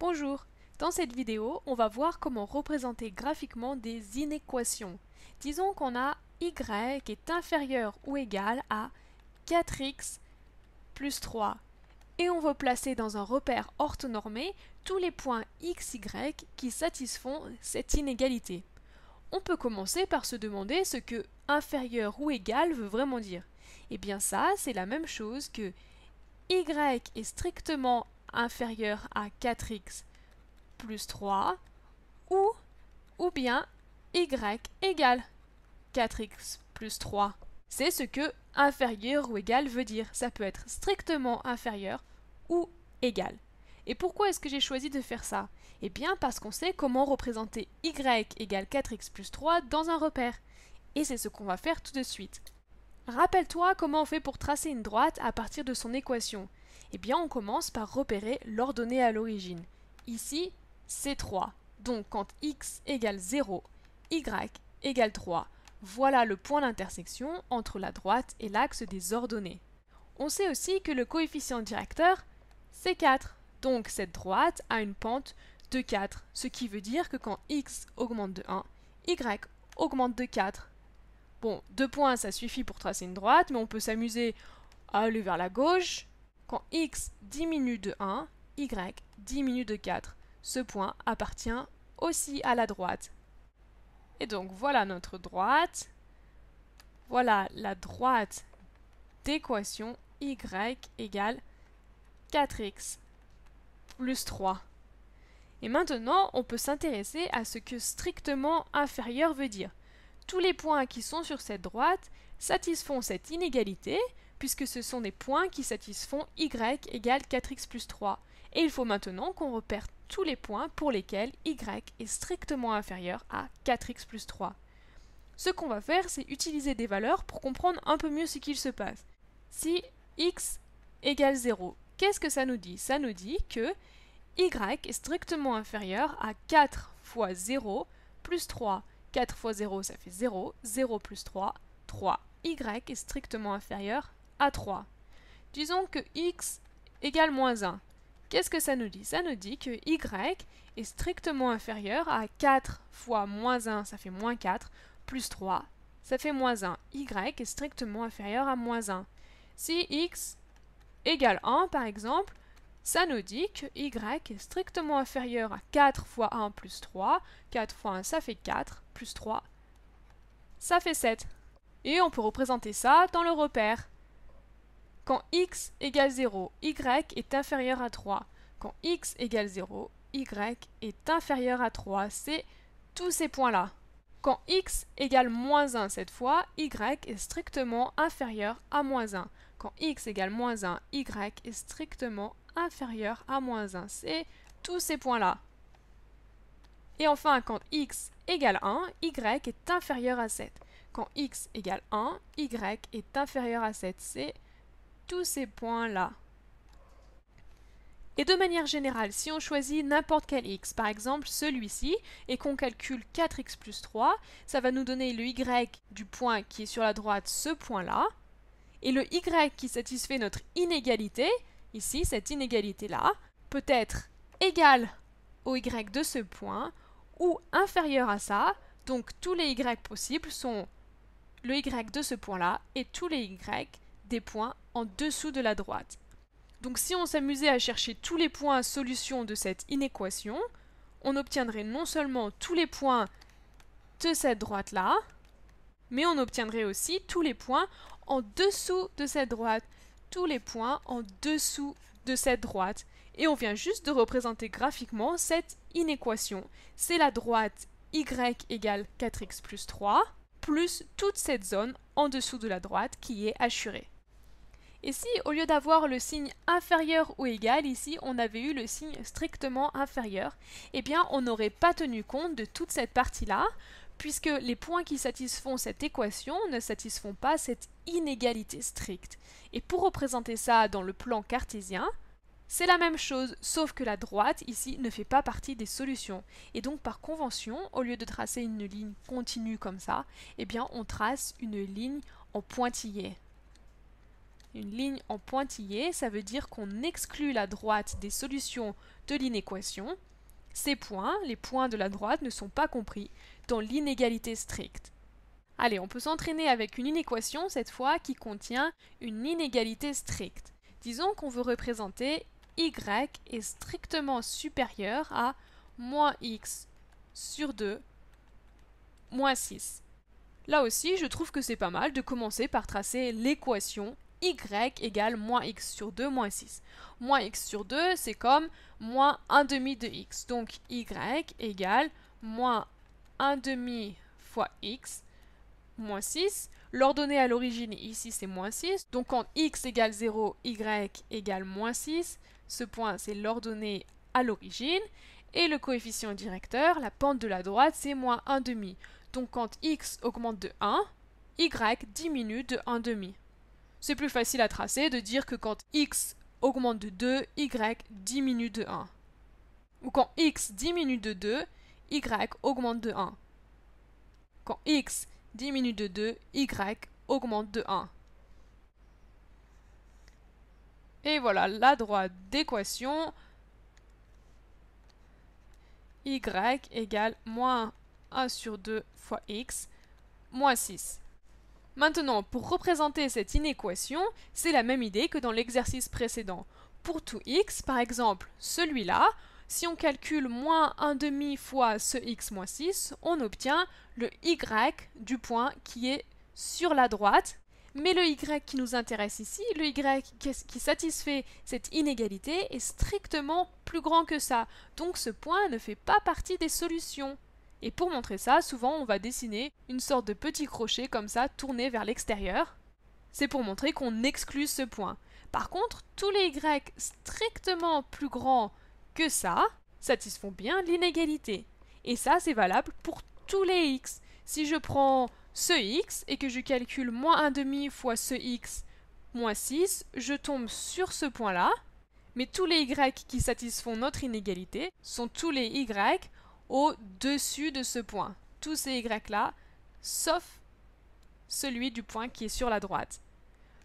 Bonjour Dans cette vidéo, on va voir comment représenter graphiquement des inéquations. Disons qu'on a y est inférieur ou égal à 4x plus 3. Et on veut placer dans un repère orthonormé tous les points x, y qui satisfont cette inégalité. On peut commencer par se demander ce que inférieur ou égal veut vraiment dire. Et eh bien ça, c'est la même chose que y est strictement inférieur à 4x plus 3 ou, ou bien y égale 4x plus 3. C'est ce que inférieur ou égal veut dire. Ça peut être strictement inférieur ou égal. Et pourquoi est-ce que j'ai choisi de faire ça Eh bien parce qu'on sait comment représenter y égale 4x plus 3 dans un repère. Et c'est ce qu'on va faire tout de suite. Rappelle-toi comment on fait pour tracer une droite à partir de son équation. Eh bien, on commence par repérer l'ordonnée à l'origine. Ici, c'est 3. Donc, quand x égale 0, y égale 3, voilà le point d'intersection entre la droite et l'axe des ordonnées. On sait aussi que le coefficient directeur, c'est 4. Donc, cette droite a une pente de 4, ce qui veut dire que quand x augmente de 1, y augmente de 4. Bon, deux points, ça suffit pour tracer une droite, mais on peut s'amuser à aller vers la gauche, quand x diminue de 1, y diminue de 4. Ce point appartient aussi à la droite. Et donc voilà notre droite. Voilà la droite d'équation y égale 4x plus 3. Et maintenant, on peut s'intéresser à ce que strictement inférieur veut dire. Tous les points qui sont sur cette droite satisfont cette inégalité, puisque ce sont des points qui satisfont y égale 4x plus 3. Et il faut maintenant qu'on repère tous les points pour lesquels y est strictement inférieur à 4x plus 3. Ce qu'on va faire, c'est utiliser des valeurs pour comprendre un peu mieux ce qu'il se passe. Si x égale 0, qu'est-ce que ça nous dit Ça nous dit que y est strictement inférieur à 4 fois 0 plus 3. 4 fois 0, ça fait 0. 0 plus 3, 3. y est strictement inférieur à 3. Disons que x égale moins 1. Qu'est-ce que ça nous dit Ça nous dit que y est strictement inférieur à 4 fois moins 1, ça fait moins 4, plus 3, ça fait moins 1. y est strictement inférieur à moins 1. Si x égale 1, par exemple, ça nous dit que y est strictement inférieur à 4 fois 1 plus 3. 4 fois 1, ça fait 4, plus 3, ça fait 7. Et on peut représenter ça dans le repère. Quand x égale 0, y est inférieur à 3. Quand x égale 0, y est inférieur à 3. C'est tous ces points-là. Quand x égale moins 1 cette fois, y est strictement inférieur à moins 1. Quand x égale moins 1, y est strictement inférieur à moins 1. C'est tous ces points-là. Et enfin, quand x égale 1, y est inférieur à 7. Quand x égale 1, y est inférieur à 7. C'est tous ces points-là. Et de manière générale, si on choisit n'importe quel x, par exemple celui-ci, et qu'on calcule 4x plus 3, ça va nous donner le y du point qui est sur la droite, ce point-là, et le y qui satisfait notre inégalité, ici, cette inégalité-là, peut être égal au y de ce point, ou inférieur à ça, donc tous les y possibles sont le y de ce point-là et tous les y des points en dessous de la droite. Donc si on s'amusait à chercher tous les points solution de cette inéquation, on obtiendrait non seulement tous les points de cette droite-là, mais on obtiendrait aussi tous les points en dessous de cette droite, tous les points en dessous de cette droite. Et on vient juste de représenter graphiquement cette inéquation. C'est la droite y égale 4x plus 3, plus toute cette zone en dessous de la droite qui est assurée. Et si, au lieu d'avoir le signe inférieur ou égal, ici on avait eu le signe strictement inférieur, eh bien on n'aurait pas tenu compte de toute cette partie-là, puisque les points qui satisfont cette équation ne satisfont pas cette inégalité stricte. Et pour représenter ça dans le plan cartésien, c'est la même chose, sauf que la droite, ici, ne fait pas partie des solutions. Et donc, par convention, au lieu de tracer une ligne continue comme ça, eh bien, on trace une ligne en pointillé une ligne en pointillé, ça veut dire qu'on exclut la droite des solutions de l'inéquation. Ces points, les points de la droite, ne sont pas compris dans l'inégalité stricte. Allez, on peut s'entraîner avec une inéquation, cette fois, qui contient une inégalité stricte. Disons qu'on veut représenter y est strictement supérieur à moins x sur 2 moins 6. Là aussi, je trouve que c'est pas mal de commencer par tracer l'équation y égale moins x sur 2 moins 6. Moins x sur 2, c'est comme moins 1 demi de x. Donc y égale moins 1 demi fois x moins 6. L'ordonnée à l'origine ici c'est moins 6. Donc quand x égale 0, y égale moins 6. Ce point c'est l'ordonnée à l'origine. Et le coefficient directeur, la pente de la droite, c'est moins 1 demi. Donc quand x augmente de 1, y diminue de 1 demi c'est plus facile à tracer de dire que quand x augmente de 2, y diminue de 1. Ou quand x diminue de 2, y augmente de 1. Quand x diminue de 2, y augmente de 1. Et voilà la droite d'équation. y égale moins 1 sur 2 fois x, moins 6. Maintenant, pour représenter cette inéquation, c'est la même idée que dans l'exercice précédent. Pour tout x, par exemple celui-là, si on calcule moins 1 demi fois ce x moins 6, on obtient le y du point qui est sur la droite. Mais le y qui nous intéresse ici, le y qui satisfait cette inégalité, est strictement plus grand que ça. Donc ce point ne fait pas partie des solutions. Et pour montrer ça, souvent on va dessiner une sorte de petit crochet comme ça tourné vers l'extérieur. C'est pour montrer qu'on exclut ce point. Par contre, tous les Y strictement plus grands que ça satisfont bien l'inégalité. Et ça, c'est valable pour tous les X. Si je prends ce X et que je calcule moins demi fois ce X moins 6, je tombe sur ce point-là. Mais tous les Y qui satisfont notre inégalité sont tous les Y au-dessus de ce point. Tous ces y-là, sauf celui du point qui est sur la droite.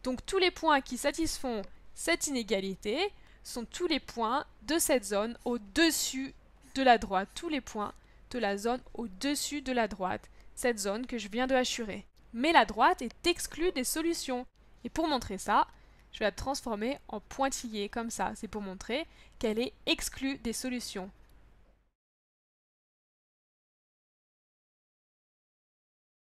Donc tous les points qui satisfont cette inégalité sont tous les points de cette zone au-dessus de la droite, tous les points de la zone au-dessus de la droite, cette zone que je viens de hachurer. Mais la droite est exclue des solutions. Et pour montrer ça, je vais la transformer en pointillé comme ça. C'est pour montrer qu'elle est exclue des solutions.